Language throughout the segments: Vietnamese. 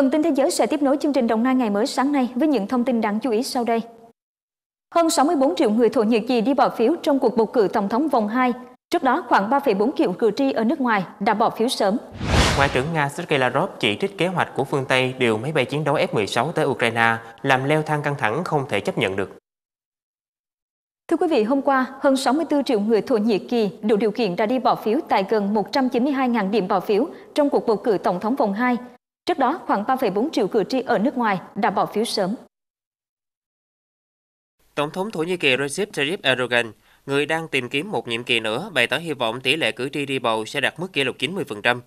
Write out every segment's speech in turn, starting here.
Phần tin thế giới sẽ tiếp nối chương trình Đồng Nai ngày mới sáng nay với những thông tin đáng chú ý sau đây. Hơn 64 triệu người Thổ Nhĩ Kỳ đi bỏ phiếu trong cuộc bầu cử tổng thống vòng 2. Trước đó, khoảng 3,4 triệu cử tri ở nước ngoài đã bỏ phiếu sớm. Ngoại trưởng Nga Sergei Lavrov chỉ trích kế hoạch của phương Tây điều máy bay chiến đấu F-16 tới Ukraine làm leo thang căng thẳng không thể chấp nhận được. Thưa quý vị, hôm qua, hơn 64 triệu người Thổ Nhĩ Kỳ đủ điều kiện đã đi bỏ phiếu tại gần 192.000 điểm bỏ phiếu trong cuộc bầu cử tổng thống vòng 2 Trước đó, khoảng 3,4 triệu cử tri ở nước ngoài đã bỏ phiếu sớm. Tổng thống Thổ Nhĩ Kỳ Recep Tayyip Erdogan, người đang tìm kiếm một nhiệm kỳ nữa, bày tỏ hy vọng tỷ lệ cử tri đi bầu sẽ đạt mức kỷ lục 90%.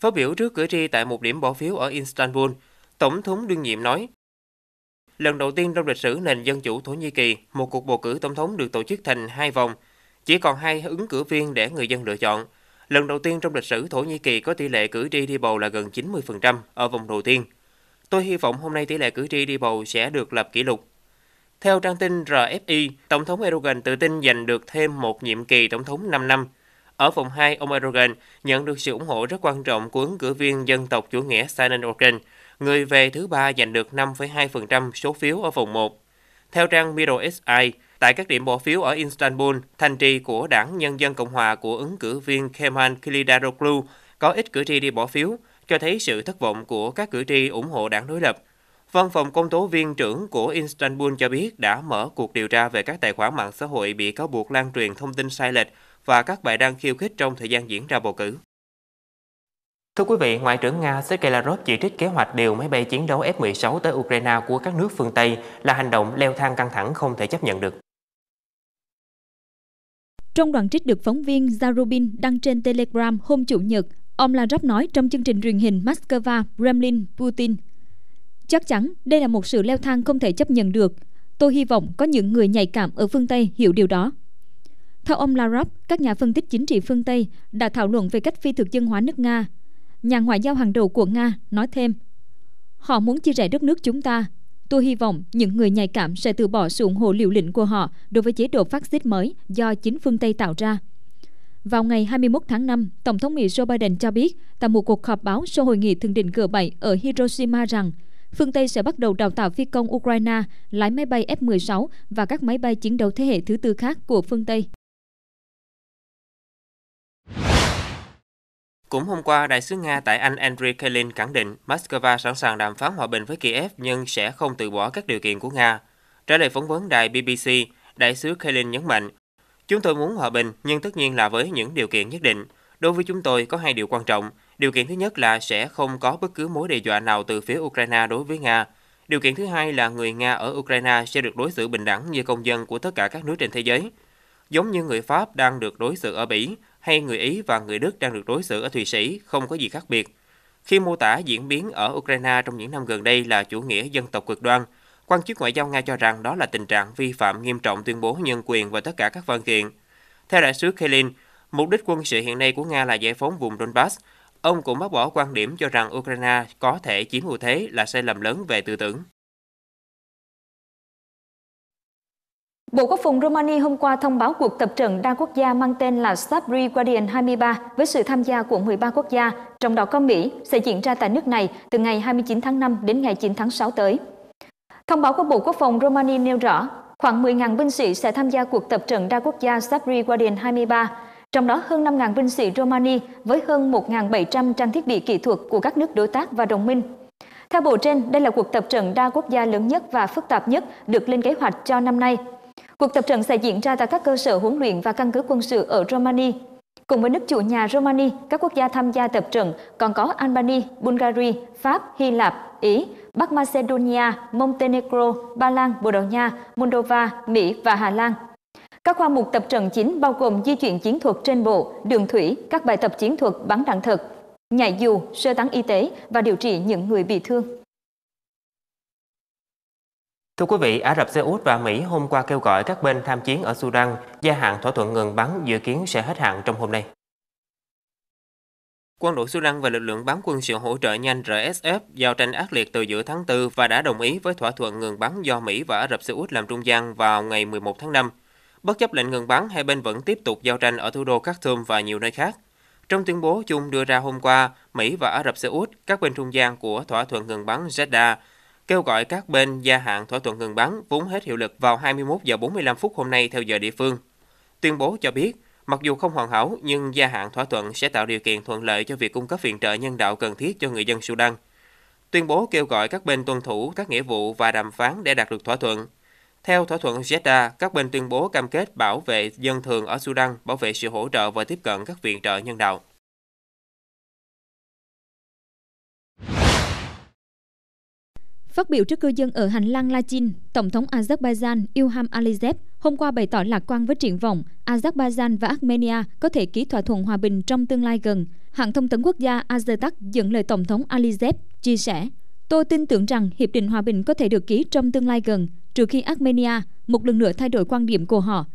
Phát biểu trước cử tri tại một điểm bỏ phiếu ở Istanbul, Tổng thống đương nhiệm nói, Lần đầu tiên trong lịch sử nền dân chủ Thổ Nhĩ Kỳ, một cuộc bầu cử tổng thống được tổ chức thành hai vòng. Chỉ còn hai ứng cử viên để người dân lựa chọn – Lần đầu tiên trong lịch sử Thổ Nhĩ Kỳ có tỷ lệ cử tri đi bầu là gần 90% ở vòng đầu tiên. Tôi hy vọng hôm nay tỷ lệ cử tri đi bầu sẽ được lập kỷ lục. Theo trang tin RFI, Tổng thống Erdogan tự tin giành được thêm một nhiệm kỳ Tổng thống 5 năm. Ở vòng 2, ông Erdogan nhận được sự ủng hộ rất quan trọng của ứng cử viên dân tộc chủ nghĩa Sinan Okan, người về thứ ba giành được 5,2% số phiếu ở vòng 1. Theo trang Middle SI, Tại các điểm bỏ phiếu ở Istanbul, thành trì của đảng Nhân dân Cộng hòa của ứng cử viên Kemal Kılıçdaroğlu có ít cử tri đi bỏ phiếu, cho thấy sự thất vọng của các cử tri ủng hộ đảng đối lập. Văn phòng công tố viên trưởng của Istanbul cho biết đã mở cuộc điều tra về các tài khoản mạng xã hội bị cáo buộc lan truyền thông tin sai lệch và các bài đăng khiêu khích trong thời gian diễn ra bầu cử. Thưa quý vị, Ngoại trưởng Nga Sergei Lavrov chỉ trích kế hoạch điều máy bay chiến đấu F-16 tới Ukraine của các nước phương Tây là hành động leo thang căng thẳng không thể chấp nhận được. Trong đoạn trích được phóng viên Zarubin đăng trên Telegram hôm Chủ nhật, ông Lavrov nói trong chương trình truyền hình Moscow, Kremlin, Putin. Chắc chắn đây là một sự leo thang không thể chấp nhận được. Tôi hy vọng có những người nhạy cảm ở phương Tây hiểu điều đó. Theo ông Lavrov, các nhà phân tích chính trị phương Tây đã thảo luận về cách phi thực dân hóa nước Nga. Nhà ngoại giao hàng đầu của Nga nói thêm, họ muốn chia rẽ đất nước chúng ta Tôi hy vọng những người nhạy cảm sẽ từ bỏ sự ủng hộ liều lĩnh của họ đối với chế độ phát xít mới do chính phương Tây tạo ra. Vào ngày 21 tháng 5, Tổng thống Mỹ Joe Biden cho biết tại một cuộc họp báo sau hội nghị thượng đỉnh G7 ở Hiroshima rằng phương Tây sẽ bắt đầu đào tạo phi công Ukraine, lái máy bay F-16 và các máy bay chiến đấu thế hệ thứ tư khác của phương Tây. Cũng hôm qua, Đại sứ Nga tại Anh Andriy Kalin khẳng định Moscow sẵn sàng đàm phán hòa bình với Kiev nhưng sẽ không từ bỏ các điều kiện của Nga. Trả lời phỏng vấn đài BBC, Đại sứ Kalin nhấn mạnh, Chúng tôi muốn hòa bình nhưng tất nhiên là với những điều kiện nhất định. Đối với chúng tôi có hai điều quan trọng. Điều kiện thứ nhất là sẽ không có bất cứ mối đe dọa nào từ phía Ukraine đối với Nga. Điều kiện thứ hai là người Nga ở Ukraine sẽ được đối xử bình đẳng như công dân của tất cả các nước trên thế giới. Giống như người Pháp đang được đối xử ở Bỉ, hay người Ý và người Đức đang được đối xử ở Thụy Sĩ không có gì khác biệt. Khi mô tả diễn biến ở Ukraine trong những năm gần đây là chủ nghĩa dân tộc cực đoan, quan chức ngoại giao Nga cho rằng đó là tình trạng vi phạm nghiêm trọng tuyên bố nhân quyền và tất cả các văn kiện. Theo đại sứ Kalin, mục đích quân sự hiện nay của Nga là giải phóng vùng Donbass. Ông cũng bác bỏ quan điểm cho rằng Ukraine có thể chiếm ưu thế là sai lầm lớn về tư tưởng. Bộ Quốc phòng Romania hôm qua thông báo cuộc tập trận đa quốc gia mang tên là Sabri Guardian 23 với sự tham gia của 13 quốc gia, trong đó có Mỹ, sẽ diễn ra tại nước này từ ngày 29 tháng 5 đến ngày 9 tháng 6 tới. Thông báo của Bộ Quốc phòng Romania nêu rõ, khoảng 10.000 binh sĩ sẽ tham gia cuộc tập trận đa quốc gia Sabri Guardian 23, trong đó hơn 5.000 binh sĩ Romania với hơn 1.700 trang thiết bị kỹ thuật của các nước đối tác và đồng minh. Theo Bộ trên, đây là cuộc tập trận đa quốc gia lớn nhất và phức tạp nhất được lên kế hoạch cho năm nay – Cuộc tập trận sẽ diễn ra tại các cơ sở huấn luyện và căn cứ quân sự ở Romania. Cùng với nước chủ nhà Romania, các quốc gia tham gia tập trận còn có Albania, Bulgaria, Pháp, Hy Lạp, Ý, Bắc Macedonia, Montenegro, Ba Lan, Bồ Đào Nha, Moldova, Mỹ và Hà Lan. Các khoa mục tập trận chính bao gồm di chuyển chiến thuật trên bộ, đường thủy, các bài tập chiến thuật bắn đạn thật, nhảy dù, sơ tán y tế và điều trị những người bị thương. Thưa quý vị, Ả Rập Xê Út và Mỹ hôm qua kêu gọi các bên tham chiến ở Sudan gia hạn thỏa thuận ngừng bắn dự kiến sẽ hết hạn trong hôm nay. Quân đội Sudan và lực lượng bán quân sự hỗ trợ nhanh RSF giao tranh ác liệt từ giữa tháng 4 và đã đồng ý với thỏa thuận ngừng bắn do Mỹ và Ả Rập Xê Út làm trung gian vào ngày 11 tháng 5. Bất chấp lệnh ngừng bắn, hai bên vẫn tiếp tục giao tranh ở thủ đô Khartoum và nhiều nơi khác. Trong tuyên bố chung đưa ra hôm qua, Mỹ và Ả Rập Xê Út, các bên trung gian của thỏa thuận ngừng bắn Jeddah, kêu gọi các bên gia hạn thỏa thuận ngừng bắn vốn hết hiệu lực vào 21 giờ 45 phút hôm nay theo giờ địa phương. Tuyên bố cho biết, mặc dù không hoàn hảo nhưng gia hạn thỏa thuận sẽ tạo điều kiện thuận lợi cho việc cung cấp viện trợ nhân đạo cần thiết cho người dân Sudan. Tuyên bố kêu gọi các bên tuân thủ các nghĩa vụ và đàm phán để đạt được thỏa thuận. Theo thỏa thuận Jeddah, các bên tuyên bố cam kết bảo vệ dân thường ở Sudan, bảo vệ sự hỗ trợ và tiếp cận các viện trợ nhân đạo. Phát biểu trước cư dân ở hành lang Lachin, Tổng thống Azerbaijan Ilham Aliyev hôm qua bày tỏ lạc quan với triển vọng Azerbaijan và Armenia có thể ký thỏa thuận hòa bình trong tương lai gần. Hãng thông tấn quốc gia Azerbaijan dẫn lời Tổng thống Aliyev chia sẻ, Tôi tin tưởng rằng hiệp định hòa bình có thể được ký trong tương lai gần, trừ khi Armenia một lần nữa thay đổi quan điểm của họ.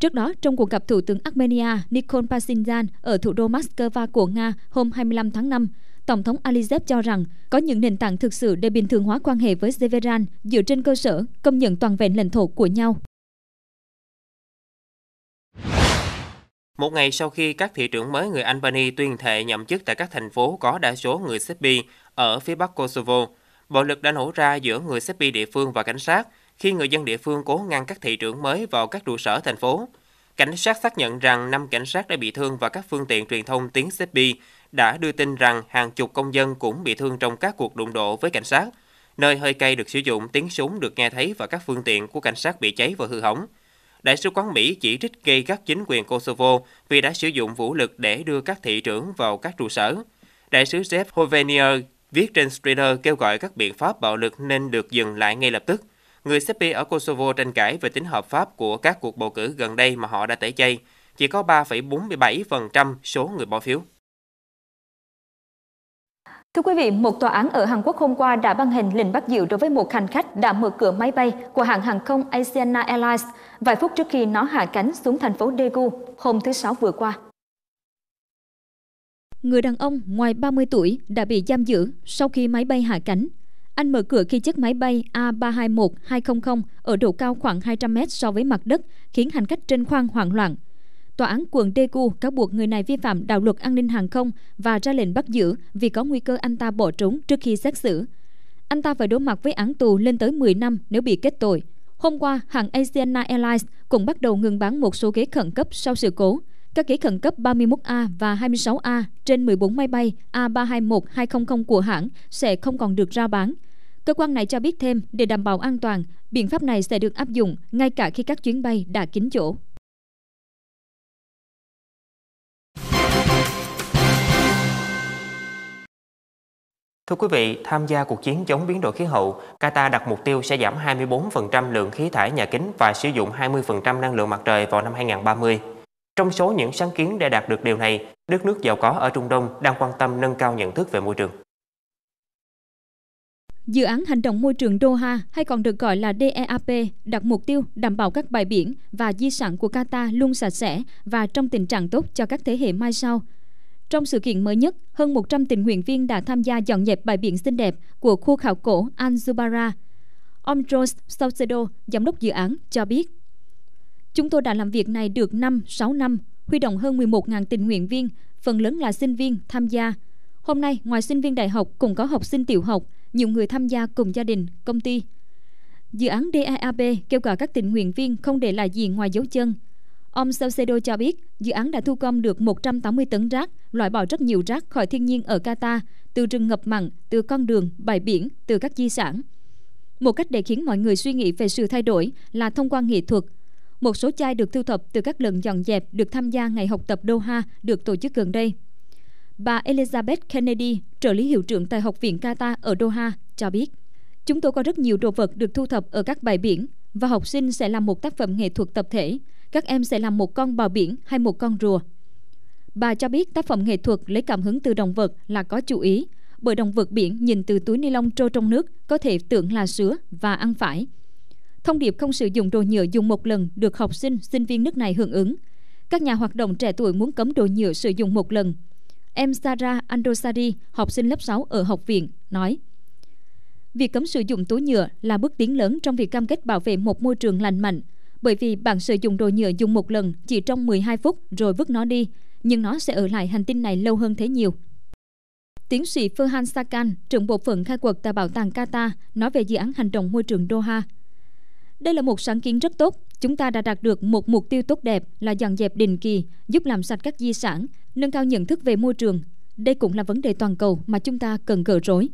Trước đó, trong cuộc gặp Thủ tướng Armenia Nikol Pashinyan ở thủ đô Moscow của Nga hôm 25 tháng 5, Tổng thống Aliyev cho rằng có những nền tảng thực sự để bình thường hóa quan hệ với Zeveran dựa trên cơ sở công nhận toàn vẹn lãnh thổ của nhau. Một ngày sau khi các thị trưởng mới người Albania tuyên thệ nhậm chức tại các thành phố có đa số người Serbi ở phía bắc Kosovo, bạo lực đã nổ ra giữa người Serbi địa phương và cảnh sát khi người dân địa phương cố ngăn các thị trưởng mới vào các trụ sở thành phố. Cảnh sát xác nhận rằng năm cảnh sát đã bị thương và các phương tiện truyền thông tiếng Serbi đã đưa tin rằng hàng chục công dân cũng bị thương trong các cuộc đụng độ với cảnh sát. Nơi hơi cay được sử dụng, tiếng súng được nghe thấy và các phương tiện của cảnh sát bị cháy và hư hỏng. Đại sứ quán Mỹ chỉ trích gây gắt chính quyền Kosovo vì đã sử dụng vũ lực để đưa các thị trưởng vào các trụ sở. Đại sứ Jeff Hovenier viết trên Twitter kêu gọi các biện pháp bạo lực nên được dừng lại ngay lập tức – Người Serbia ở Kosovo tranh cãi về tính hợp pháp của các cuộc bầu cử gần đây mà họ đã tẩy chay. Chỉ có 3,47% số người bỏ phiếu. Thưa quý vị, một tòa án ở Hàn Quốc hôm qua đã ban hành lệnh bắt giữ đối với một hành khách đã mở cửa máy bay của hãng hàng không Asiana Airlines vài phút trước khi nó hạ cánh xuống thành phố Daegu hôm thứ Sáu vừa qua. Người đàn ông ngoài 30 tuổi đã bị giam giữ sau khi máy bay hạ cánh anh mở cửa khi chiếc máy bay A321-200 ở độ cao khoảng 200 mét so với mặt đất, khiến hành khách trên khoang hoảng loạn. Tòa án quận Daegu cáo buộc người này vi phạm đạo luật an ninh hàng không và ra lệnh bắt giữ vì có nguy cơ anh ta bỏ trốn trước khi xét xử. Anh ta phải đối mặt với án tù lên tới 10 năm nếu bị kết tội. Hôm qua, hãng Asiana Airlines cũng bắt đầu ngừng bán một số ghế khẩn cấp sau sự cố. Các ghế khẩn cấp 31A và 26A trên 14 máy bay A321-200 của hãng sẽ không còn được ra bán Cơ quan này cho biết thêm, để đảm bảo an toàn, biện pháp này sẽ được áp dụng ngay cả khi các chuyến bay đã kín chỗ. Thưa quý vị, tham gia cuộc chiến chống biến đổi khí hậu, Qatar đặt mục tiêu sẽ giảm 24% lượng khí thải nhà kính và sử dụng 20% năng lượng mặt trời vào năm 2030. Trong số những sáng kiến để đạt được điều này, đất nước giàu có ở Trung Đông đang quan tâm nâng cao nhận thức về môi trường. Dự án Hành động môi trường Doha hay còn được gọi là DEAP đặt mục tiêu đảm bảo các bãi biển và di sản của Qatar luôn sạch sẽ và trong tình trạng tốt cho các thế hệ mai sau. Trong sự kiện mới nhất, hơn 100 tình nguyện viên đã tham gia dọn dẹp bãi biển xinh đẹp của khu khảo cổ Al Zubara. Ông Rose Saucedo, giám đốc dự án, cho biết. Chúng tôi đã làm việc này được 5-6 năm, huy động hơn 11.000 tình nguyện viên, phần lớn là sinh viên tham gia. Hôm nay, ngoài sinh viên đại học cũng có học sinh tiểu học, nhiều người tham gia cùng gia đình, công ty. Dự án DAAB kêu gọi các tình nguyện viên không để lại gì ngoài dấu chân. Ông Salcedo cho biết, dự án đã thu gom được 180 tấn rác, loại bỏ rất nhiều rác khỏi thiên nhiên ở Qatar, từ rừng ngập mặn, từ con đường, bãi biển, từ các di sản. Một cách để khiến mọi người suy nghĩ về sự thay đổi là thông qua nghệ thuật. Một số chai được thu thập từ các lần dọn dẹp được tham gia ngày học tập Doha được tổ chức gần đây. Bà Elizabeth Kennedy, trợ lý hiệu trưởng tại Học viện Qatar ở Doha, cho biết, chúng tôi có rất nhiều đồ vật được thu thập ở các bãi biển và học sinh sẽ làm một tác phẩm nghệ thuật tập thể. Các em sẽ làm một con bò biển hay một con rùa. Bà cho biết tác phẩm nghệ thuật lấy cảm hứng từ động vật là có chú ý, bởi động vật biển nhìn từ túi ni lông trôi trong nước có thể tưởng là sứa và ăn phải. Thông điệp không sử dụng đồ nhựa dùng một lần được học sinh, sinh viên nước này hưởng ứng. Các nhà hoạt động trẻ tuổi muốn cấm đồ nhựa sử dụng một lần Em Sara Andosari, học sinh lớp 6 ở học viện, nói Việc cấm sử dụng túi nhựa là bước tiến lớn trong việc cam kết bảo vệ một môi trường lành mạnh bởi vì bạn sử dụng đồ nhựa dùng một lần chỉ trong 12 phút rồi vứt nó đi, nhưng nó sẽ ở lại hành tinh này lâu hơn thế nhiều. Tiến sĩ Ferhan Sakan, trưởng bộ phận khai quật tại Bảo tàng Qatar, nói về dự án hành động môi trường Doha, đây là một sáng kiến rất tốt. Chúng ta đã đạt được một mục tiêu tốt đẹp là dọn dẹp định kỳ, giúp làm sạch các di sản, nâng cao nhận thức về môi trường. Đây cũng là vấn đề toàn cầu mà chúng ta cần gỡ rối.